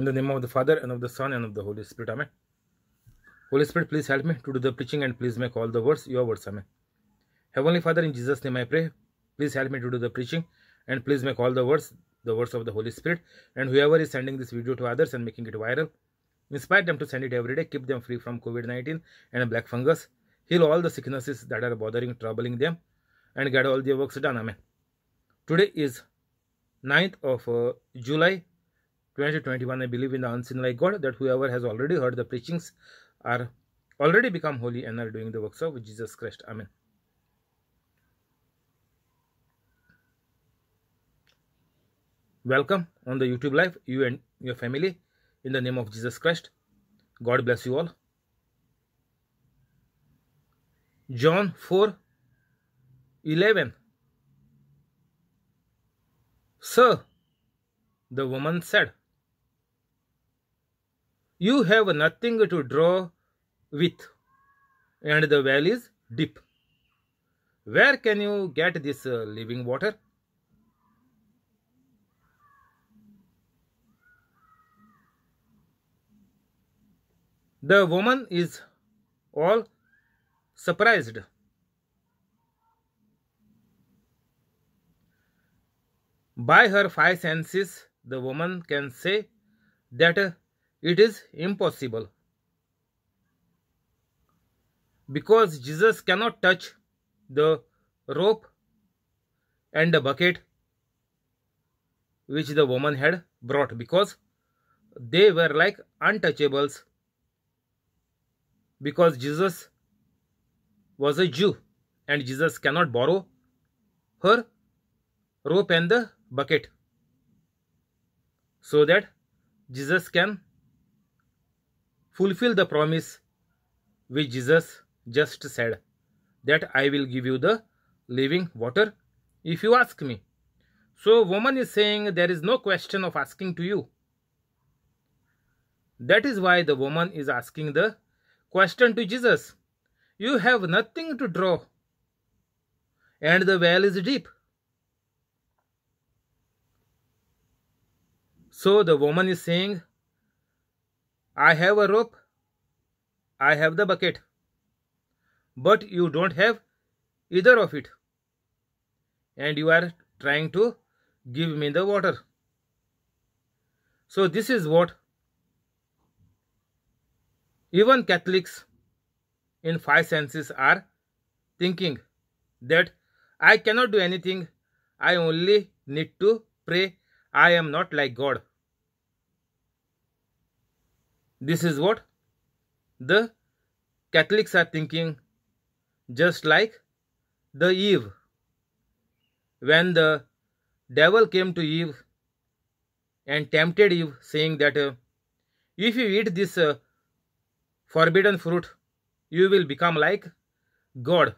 In the name of the Father, and of the Son, and of the Holy Spirit. Amen. Holy Spirit, please help me to do the preaching and please make all the words your words. Amen. Heavenly Father, in Jesus' name I pray, please help me to do the preaching and please make all the words the words of the Holy Spirit. And whoever is sending this video to others and making it viral, inspire them to send it every day, keep them free from COVID 19 and black fungus, heal all the sicknesses that are bothering, troubling them, and get all their works done. Amen. Today is 9th of uh, July 2021 i believe in the unseen like god that whoever has already heard the preachings are already become holy and are doing the works of jesus christ amen welcome on the youtube live you and your family in the name of jesus christ god bless you all john 4 11 sir the woman said you have nothing to draw with and the well is deep. Where can you get this uh, living water? The woman is all surprised. By her five senses, the woman can say that it is impossible. Because Jesus cannot touch the rope and the bucket which the woman had brought because they were like untouchables because Jesus was a Jew and Jesus cannot borrow her rope and the bucket so that Jesus can fulfill the promise which Jesus just said, that I will give you the living water if you ask me. So woman is saying there is no question of asking to you. That is why the woman is asking the question to Jesus. You have nothing to draw and the well is deep. So the woman is saying I have a rope. I have the bucket. But you don't have either of it. And you are trying to give me the water. So this is what even Catholics in five senses are thinking that I cannot do anything. I only need to pray. I am not like God. This is what the Catholics are thinking, just like the Eve. When the devil came to Eve and tempted Eve, saying that uh, if you eat this uh, forbidden fruit, you will become like God.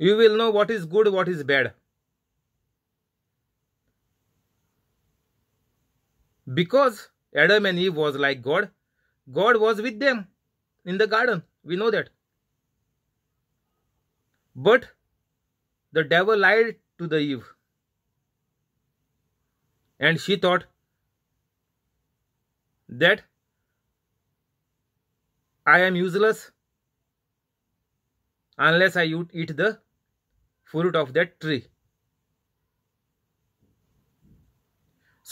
You will know what is good, what is bad. Because Adam and Eve was like God. God was with them in the garden. We know that. But the devil lied to the Eve. And she thought that I am useless unless I eat the fruit of that tree.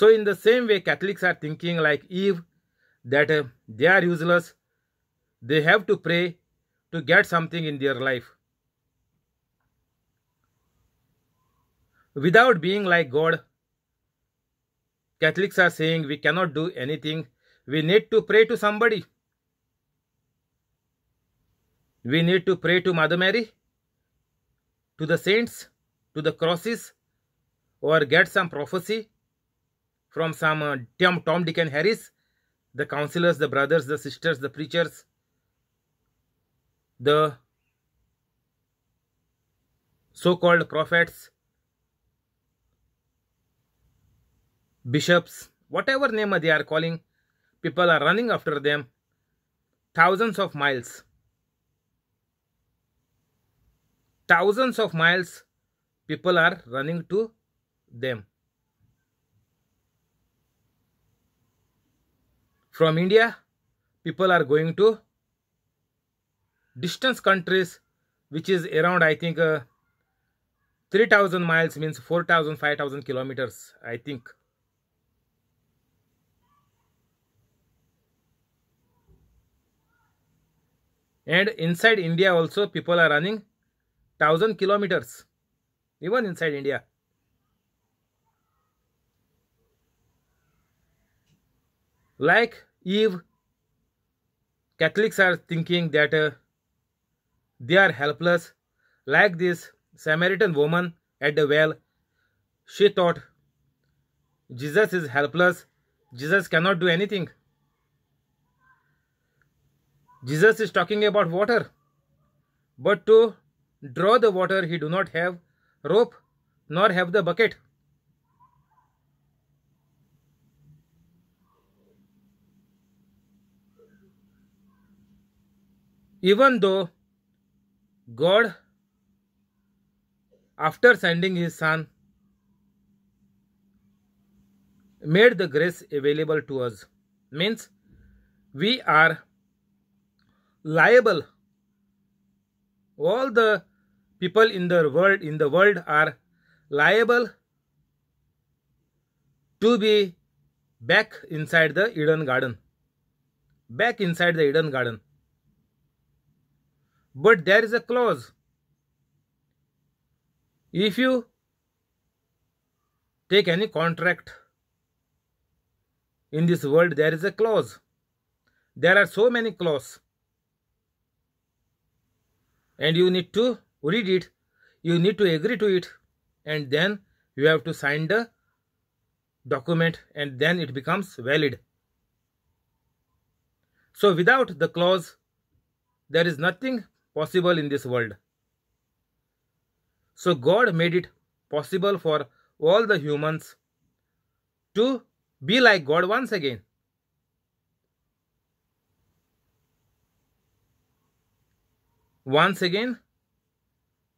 So in the same way, Catholics are thinking like Eve, that uh, they are useless. They have to pray to get something in their life. Without being like God, Catholics are saying we cannot do anything. We need to pray to somebody. We need to pray to Mother Mary, to the saints, to the crosses, or get some prophecy from some uh, Tom, Dick and Harris, the counselors, the brothers, the sisters, the preachers, the so-called prophets, bishops, whatever name they are calling, people are running after them thousands of miles. Thousands of miles people are running to them. From India, people are going to distance countries, which is around, I think, uh, 3000 miles means 4000, 5000 kilometers, I think. And inside India also, people are running 1000 kilometers, even inside India. Like if Catholics are thinking that uh, they are helpless, like this Samaritan woman at the well, she thought Jesus is helpless, Jesus cannot do anything. Jesus is talking about water, but to draw the water he do not have rope nor have the bucket. even though God, after sending his son, made the grace available to us, means we are liable. All the people in the world in the world are liable to be back inside the Eden Garden. Back inside the Eden Garden but there is a clause. If you take any contract in this world, there is a clause. There are so many clauses. And you need to read it. You need to agree to it. And then you have to sign the document and then it becomes valid. So without the clause, there is nothing possible in this world. So God made it possible for all the humans to be like God once again. Once again,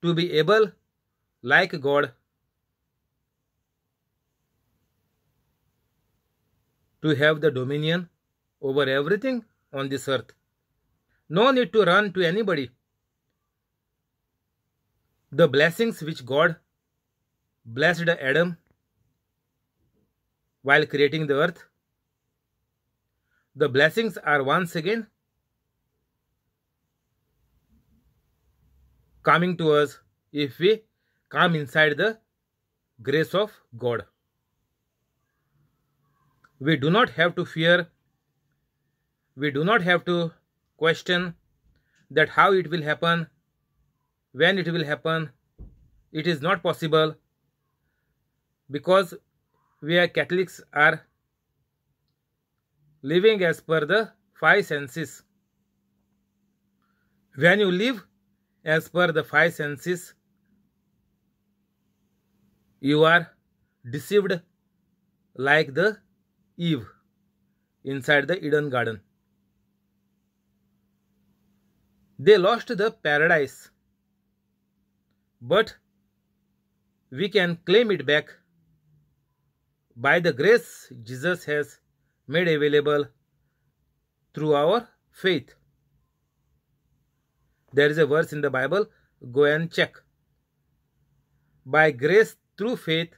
to be able, like God, to have the dominion over everything on this earth. No need to run to anybody the blessings which God blessed Adam while creating the earth. The blessings are once again coming to us if we come inside the grace of God. We do not have to fear, we do not have to question that how it will happen, when it will happen it is not possible because we are catholics are living as per the five senses when you live as per the five senses you are deceived like the eve inside the eden garden they lost the paradise but we can claim it back by the grace Jesus has made available through our faith. There is a verse in the Bible, go and check. By grace through faith,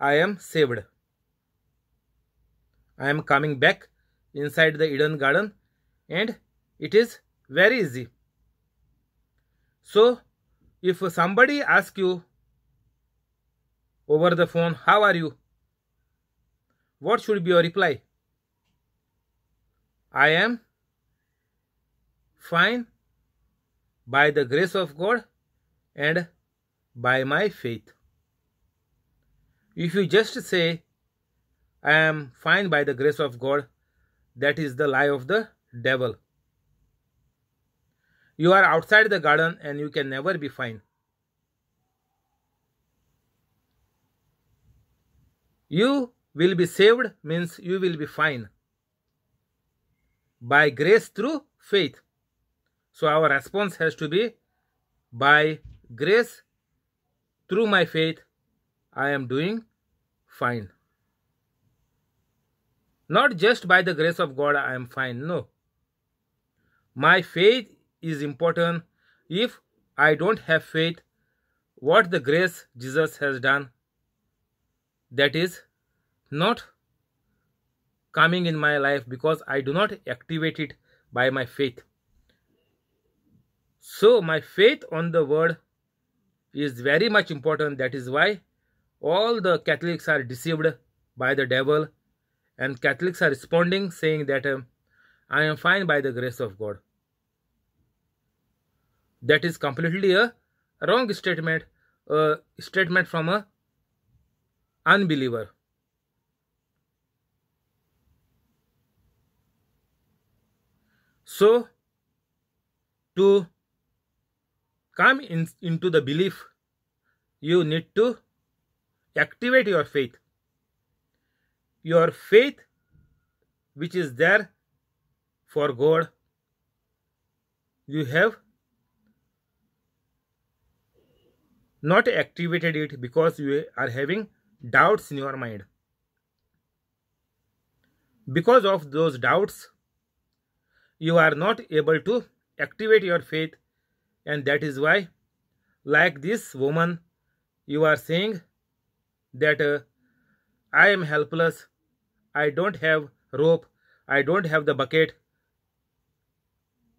I am saved. I am coming back inside the Eden garden and it is very easy. So, if somebody asks you over the phone, How are you? What should be your reply? I am fine by the grace of God and by my faith. If you just say, I am fine by the grace of God, that is the lie of the devil. You are outside the garden and you can never be fine. You will be saved means you will be fine by grace through faith. So our response has to be by grace through my faith, I am doing fine. Not just by the grace of God, I am fine. No. My faith is important. If I don't have faith, what the grace Jesus has done, that is not coming in my life because I do not activate it by my faith. So my faith on the word is very much important. That is why all the Catholics are deceived by the devil and Catholics are responding saying that um, I am fine by the grace of God that is completely a wrong statement a statement from a unbeliever so to come in, into the belief you need to activate your faith your faith which is there for god you have not activated it because you are having doubts in your mind. Because of those doubts, you are not able to activate your faith and that is why like this woman you are saying that uh, I am helpless, I don't have rope, I don't have the bucket,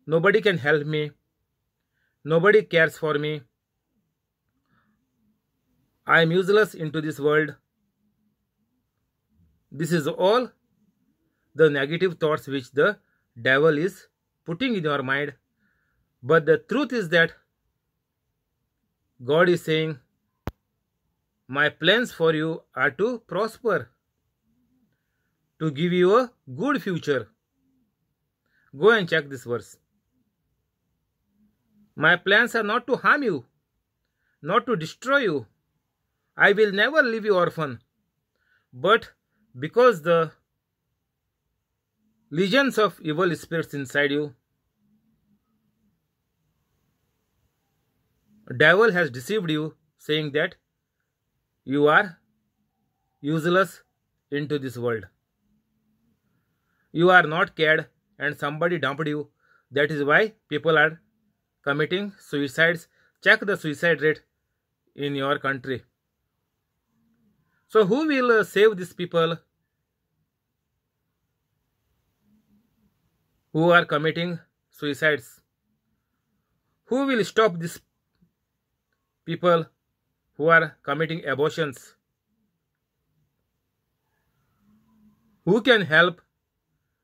nobody can help me, nobody cares for me. I am useless into this world. This is all the negative thoughts which the devil is putting in your mind. But the truth is that God is saying, My plans for you are to prosper, to give you a good future. Go and check this verse. My plans are not to harm you, not to destroy you, I will never leave you orphan. But because the legions of evil spirits inside you, devil has deceived you saying that you are useless into this world. You are not cared and somebody dumped you. That is why people are committing suicides. Check the suicide rate in your country. So who will uh, save these people who are committing suicides? Who will stop these people who are committing abortions? Who can help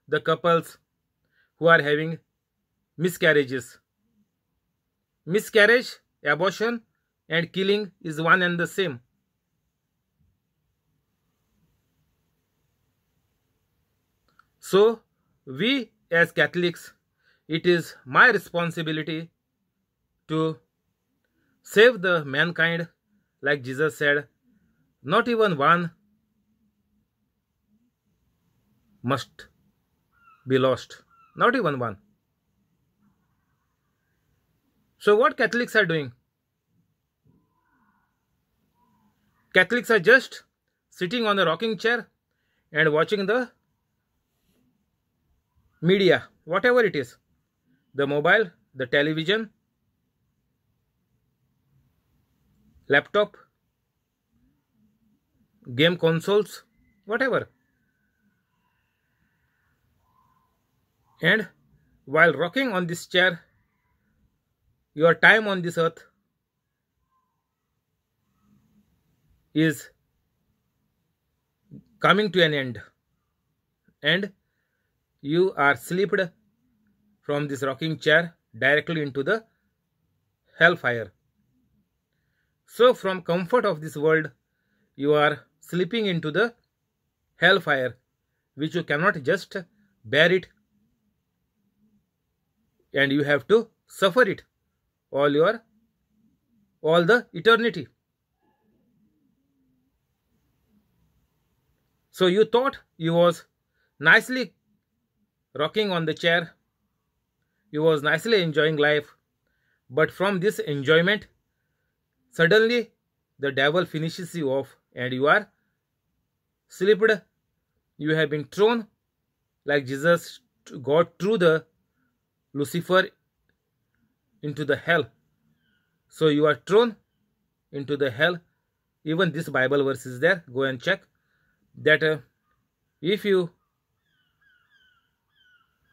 the couples who are having miscarriages? Miscarriage, abortion and killing is one and the same. So, we as Catholics, it is my responsibility to save the mankind, like Jesus said, not even one must be lost. Not even one. So what Catholics are doing? Catholics are just sitting on a rocking chair and watching the media, whatever it is, the mobile, the television, laptop, game consoles, whatever. And while rocking on this chair, your time on this earth is coming to an end. And you are slipped from this rocking chair directly into the hellfire. So from comfort of this world, you are slipping into the hellfire, which you cannot just bear it. And you have to suffer it all your, all the eternity. So you thought you was nicely rocking on the chair. He was nicely enjoying life. But from this enjoyment, suddenly the devil finishes you off and you are slipped. You have been thrown like Jesus got through the Lucifer into the hell. So you are thrown into the hell. Even this Bible verse is there. Go and check that uh, if you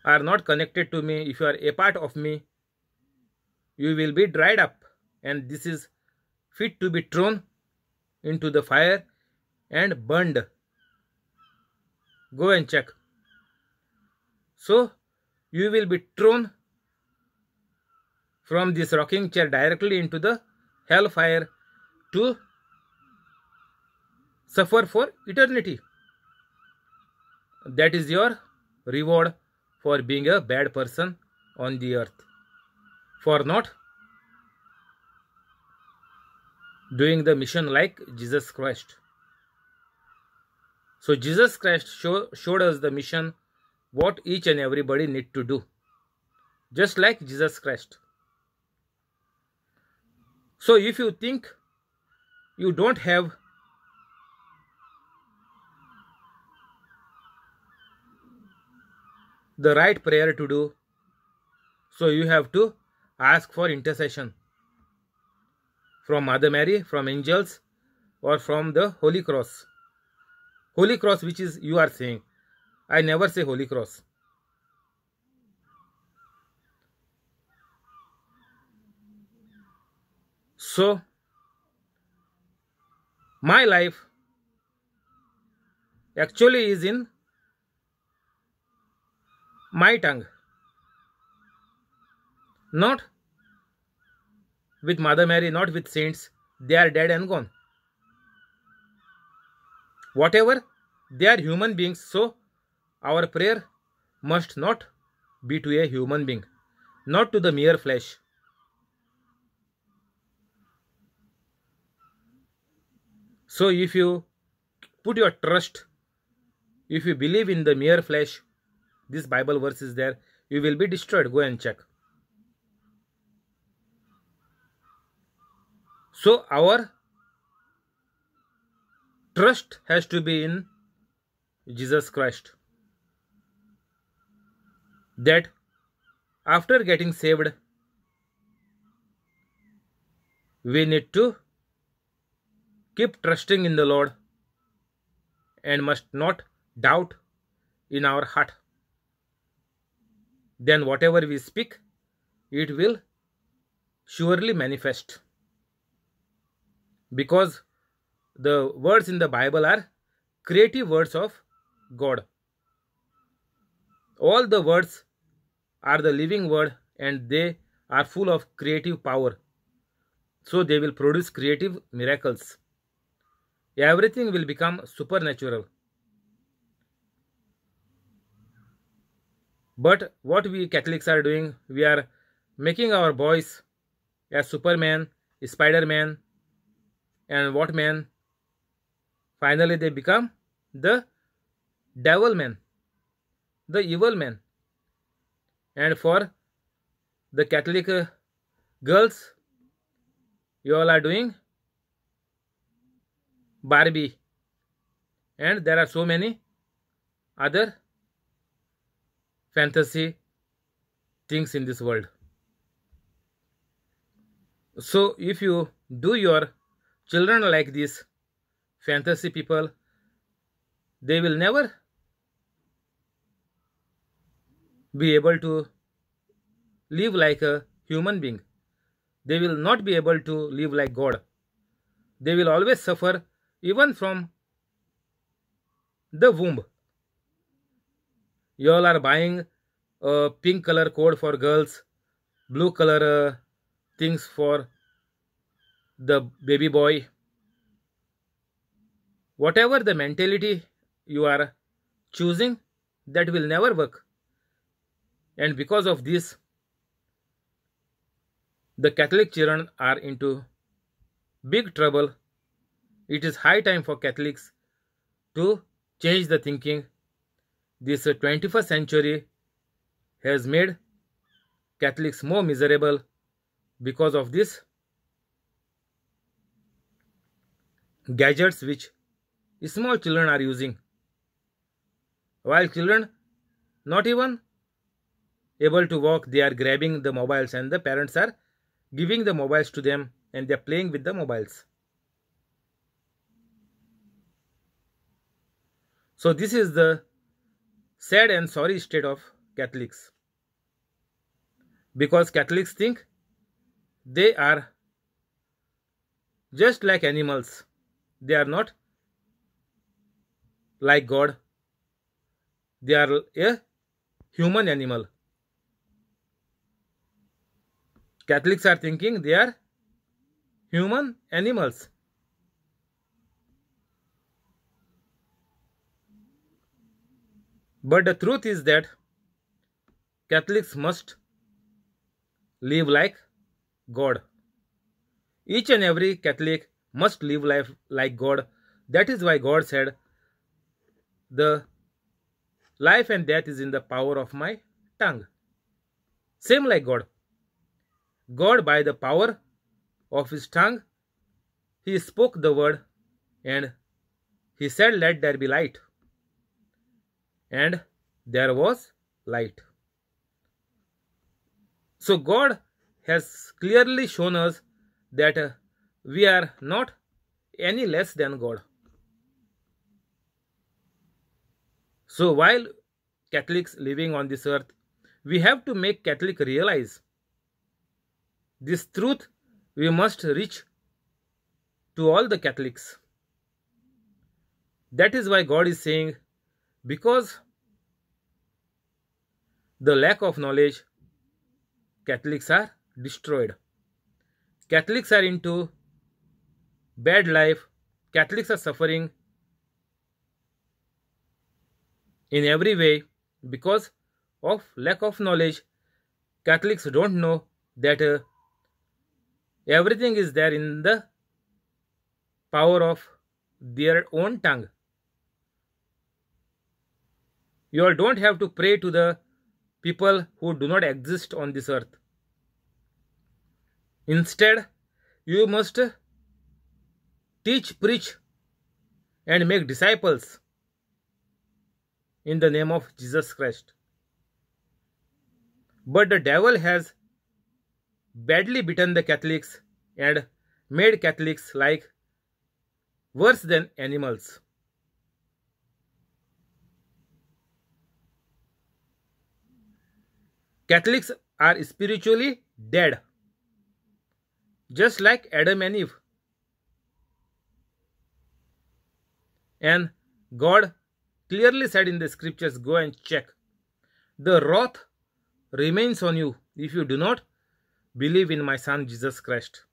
are not connected to me, if you are a part of me, you will be dried up. And this is fit to be thrown into the fire and burned. Go and check. So, you will be thrown from this rocking chair directly into the hellfire to suffer for eternity. That is your reward for being a bad person on the earth, for not doing the mission like Jesus Christ. So Jesus Christ show, showed us the mission, what each and everybody need to do, just like Jesus Christ. So if you think you don't have the right prayer to do. So you have to ask for intercession from Mother Mary, from angels, or from the Holy Cross. Holy Cross, which is you are saying. I never say Holy Cross. So, my life actually is in my tongue not with mother mary not with saints they are dead and gone whatever they are human beings so our prayer must not be to a human being not to the mere flesh so if you put your trust if you believe in the mere flesh this bible verse is there you will be destroyed go and check so our trust has to be in jesus christ that after getting saved we need to keep trusting in the lord and must not doubt in our heart then whatever we speak, it will surely manifest. Because the words in the Bible are creative words of God. All the words are the living word and they are full of creative power. So they will produce creative miracles. Everything will become supernatural. But what we Catholics are doing, we are making our boys as Superman, Spider-Man, and what man? Finally, they become the devil man, the evil man. And for the Catholic uh, girls, you all are doing Barbie. And there are so many other fantasy things in this world. So if you do your children like this fantasy people, they will never be able to live like a human being. They will not be able to live like God. They will always suffer even from the womb you all are buying a pink color code for girls blue color uh, things for the baby boy whatever the mentality you are choosing that will never work and because of this the catholic children are into big trouble it is high time for catholics to change the thinking this 21st century has made Catholics more miserable because of these gadgets which small children are using. While children not even able to walk, they are grabbing the mobiles and the parents are giving the mobiles to them and they are playing with the mobiles. So this is the sad and sorry state of Catholics because Catholics think they are just like animals, they are not like God, they are a human animal. Catholics are thinking they are human animals. But the truth is that Catholics must live like God. Each and every Catholic must live life like God. That is why God said, The life and death is in the power of my tongue. Same like God. God, by the power of his tongue, he spoke the word and he said, Let there be light and there was light. So God has clearly shown us that we are not any less than God. So while Catholics living on this earth, we have to make Catholic realize this truth we must reach to all the Catholics. That is why God is saying because the lack of knowledge catholics are destroyed catholics are into bad life catholics are suffering in every way because of lack of knowledge catholics don't know that uh, everything is there in the power of their own tongue you all don't have to pray to the people who do not exist on this earth. Instead, you must teach, preach, and make disciples in the name of Jesus Christ. But the devil has badly beaten the Catholics and made Catholics like worse than animals. Catholics are spiritually dead, just like Adam and Eve. And God clearly said in the scriptures, go and check. The wrath remains on you if you do not believe in my son Jesus Christ.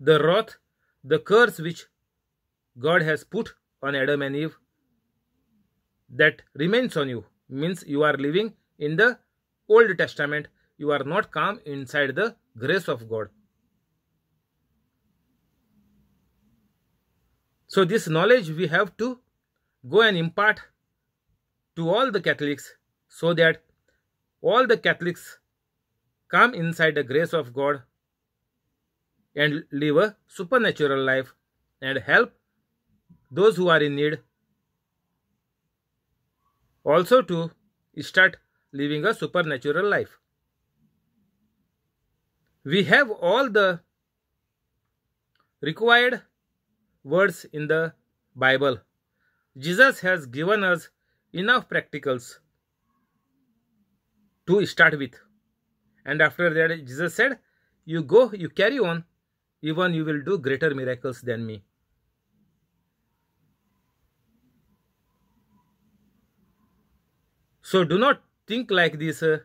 The wrath, the curse which God has put on Adam and Eve, that remains on you means you are living in the Old Testament, you are not calm inside the grace of God. So this knowledge we have to go and impart to all the Catholics so that all the Catholics come inside the grace of God and live a supernatural life and help those who are in need. Also to start living a supernatural life. We have all the required words in the Bible. Jesus has given us enough practicals to start with. And after that, Jesus said, You go, you carry on, even you will do greater miracles than me. So do not think like this uh,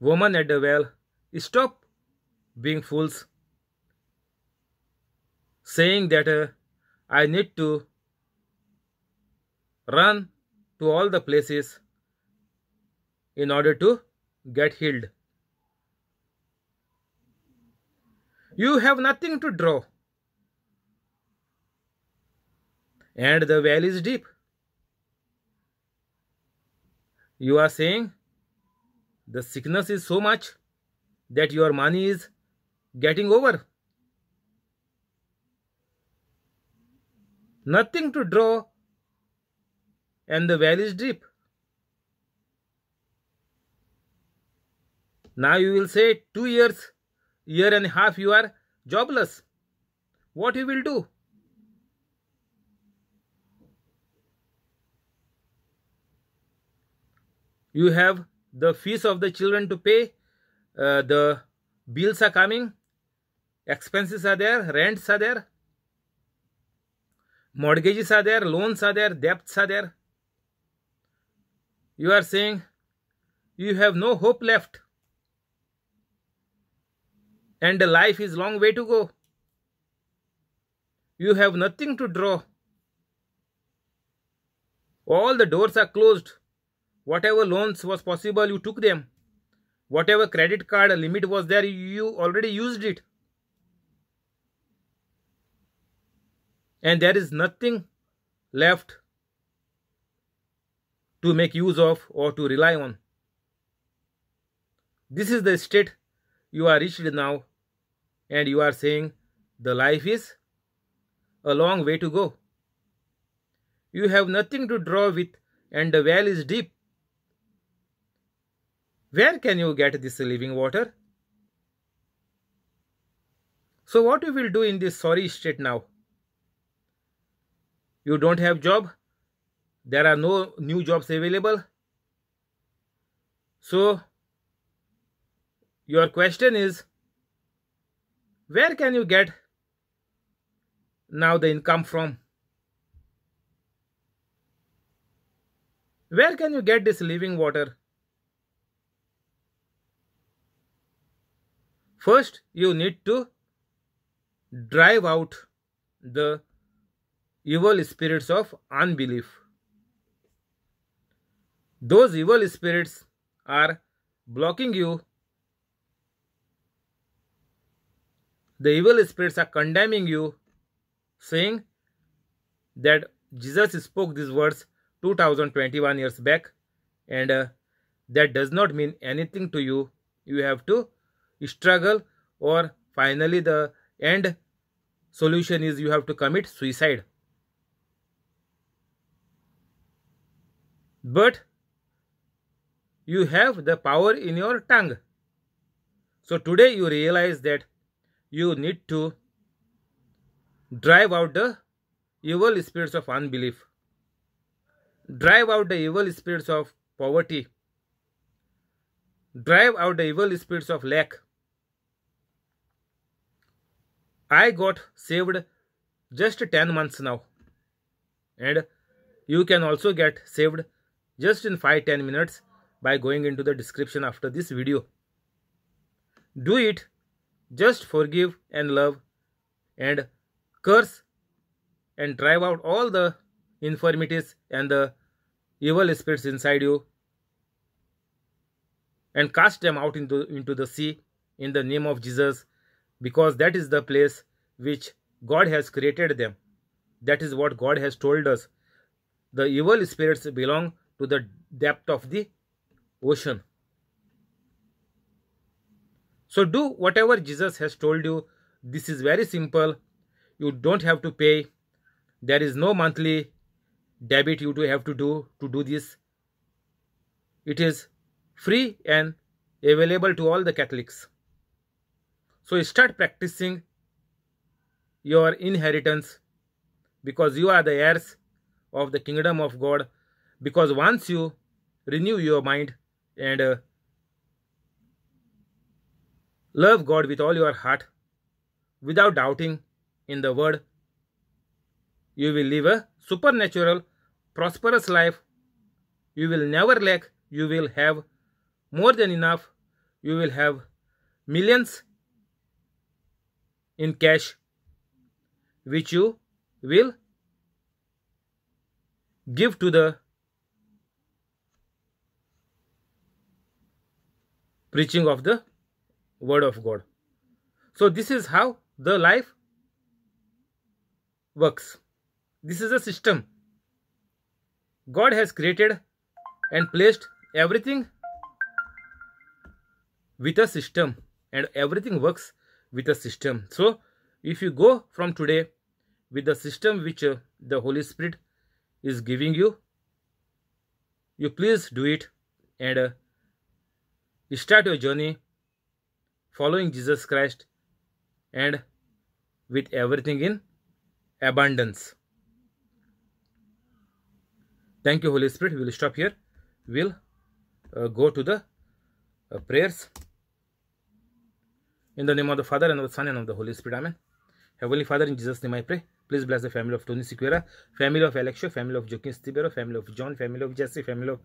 woman at the well. Stop being fools. Saying that uh, I need to run to all the places in order to get healed. You have nothing to draw. And the well is deep you are saying the sickness is so much that your money is getting over. Nothing to draw and the well is deep. Now you will say two years, year and a half you are jobless. What you will do? you have the fees of the children to pay uh, the bills are coming expenses are there rents are there mortgages are there loans are there debts are there you are saying you have no hope left and life is long way to go you have nothing to draw all the doors are closed whatever loans was possible you took them whatever credit card limit was there you already used it and there is nothing left to make use of or to rely on this is the state you are reached now and you are saying the life is a long way to go you have nothing to draw with and the well is deep where can you get this living water? So what you will do in this sorry state now? You don't have job. There are no new jobs available. So your question is, where can you get now the income from? Where can you get this living water? First, you need to drive out the evil spirits of unbelief. Those evil spirits are blocking you. The evil spirits are condemning you, saying that Jesus spoke these words 2021 years back and uh, that does not mean anything to you. You have to struggle or finally the end solution is you have to commit suicide but you have the power in your tongue so today you realize that you need to drive out the evil spirits of unbelief drive out the evil spirits of poverty drive out the evil spirits of lack I got saved just 10 months now. And you can also get saved just in 5-10 minutes by going into the description after this video. Do it, just forgive and love and curse and drive out all the infirmities and the evil spirits inside you and cast them out into, into the sea in the name of Jesus because that is the place which God has created them. That is what God has told us. The evil spirits belong to the depth of the ocean. So do whatever Jesus has told you. This is very simple. You don't have to pay. There is no monthly debit you have to do to do this. It is free and available to all the Catholics. So start practicing your inheritance because you are the heirs of the kingdom of God. Because once you renew your mind and uh, love God with all your heart without doubting in the word, you will live a supernatural, prosperous life. You will never lack. You will have more than enough. You will have millions in cash which you will give to the preaching of the word of God. So this is how the life works. This is a system. God has created and placed everything with a system and everything works with a system so if you go from today with the system which uh, the holy spirit is giving you you please do it and uh, start your journey following jesus christ and with everything in abundance thank you holy spirit we will stop here we'll uh, go to the uh, prayers in the name of the Father, and of the Son, and of the Holy Spirit. Amen. Heavenly Father, in Jesus' name I pray. Please bless the family of Tony Sequera, family of Alexio, family of Joaquin Stibero, family of John, family of Jesse, family of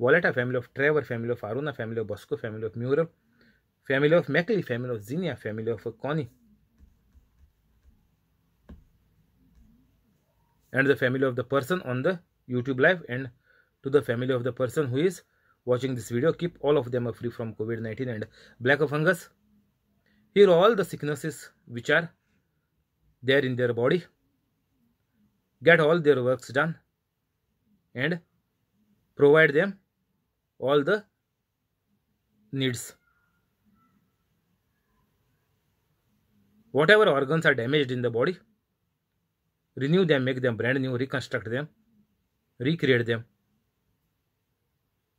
Voletta, family of Trevor, family of Aruna, family of Bosco, family of Mural, family of Mackley, family of Zinia, family of Connie, and the family of the person on the YouTube live and to the family of the person who is watching this video. Keep all of them free from COVID-19 and black of fungus. Here all the sicknesses which are there in their body get all their works done and provide them all the needs. Whatever organs are damaged in the body, renew them, make them brand new, reconstruct them, recreate them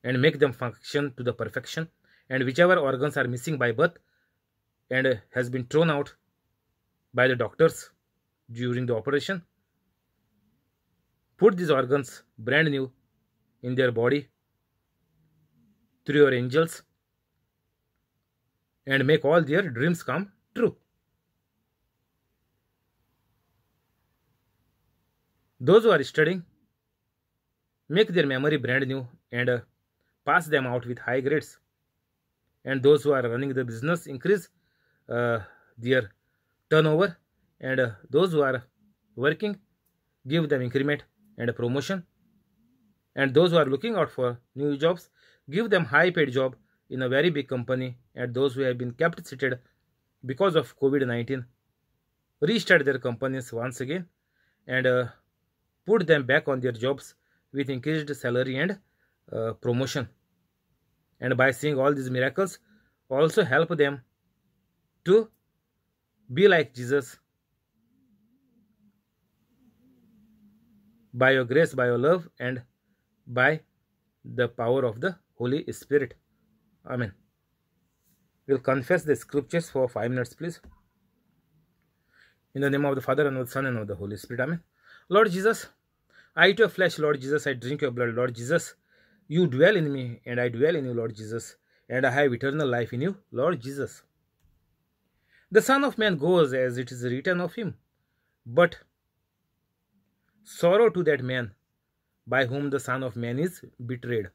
and make them function to the perfection and whichever organs are missing by birth and has been thrown out by the doctors during the operation put these organs brand new in their body through your angels and make all their dreams come true. Those who are studying, make their memory brand new and uh, pass them out with high grades. And those who are running the business, increase uh, their turnover and those who are working give them increment and promotion and those who are looking out for new jobs give them high paid job in a very big company and those who have been kept seated because of covid-19 restart their companies once again and uh, put them back on their jobs with increased salary and uh, promotion and by seeing all these miracles also help them to be like Jesus. By your grace, by your love, and by the power of the Holy Spirit. Amen. We'll confess the scriptures for five minutes, please. In the name of the Father, and of the Son, and of the Holy Spirit. Amen. Lord Jesus, I eat your flesh, Lord Jesus. I drink your blood, Lord Jesus. You dwell in me, and I dwell in you, Lord Jesus. And I have eternal life in you, Lord Jesus. The Son of Man goes as it is written of him. But sorrow to that man by whom the Son of Man is betrayed.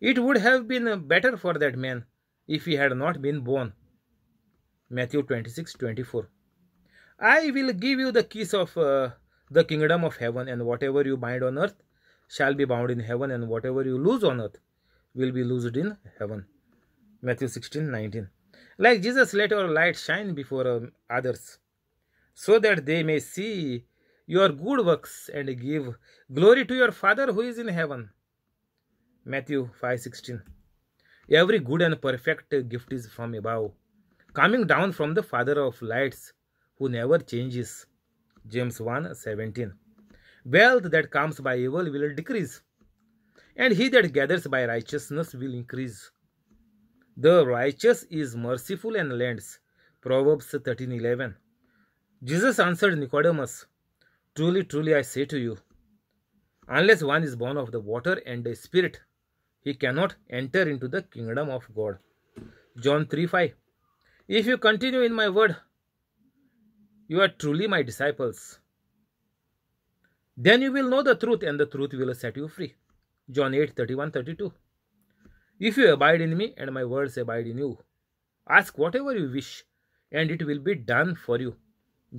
It would have been better for that man if he had not been born. Matthew 26 24. I will give you the keys of uh, the kingdom of heaven, and whatever you bind on earth shall be bound in heaven, and whatever you lose on earth will be loosed in heaven. Matthew 16 19. Like Jesus, let your light shine before um, others, so that they may see your good works and give glory to your Father who is in heaven. Matthew 5:16. Every good and perfect gift is from above, coming down from the Father of lights, who never changes. James 1:17. Wealth that comes by evil will decrease, and he that gathers by righteousness will increase. The righteous is merciful and lends. Proverbs 13:11. Jesus answered Nicodemus, Truly, truly, I say to you, unless one is born of the water and the Spirit, he cannot enter into the kingdom of God. John 3:5. If you continue in my word, you are truly my disciples. Then you will know the truth, and the truth will set you free. John 8:31, 32. If you abide in me and my words abide in you, ask whatever you wish and it will be done for you.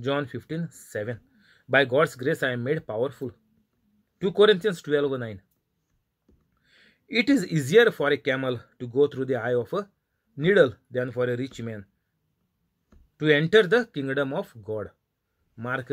John 15 7. By God's grace, I am made powerful. 2 Corinthians 12 9. It is easier for a camel to go through the eye of a needle than for a rich man to enter the kingdom of God. Mark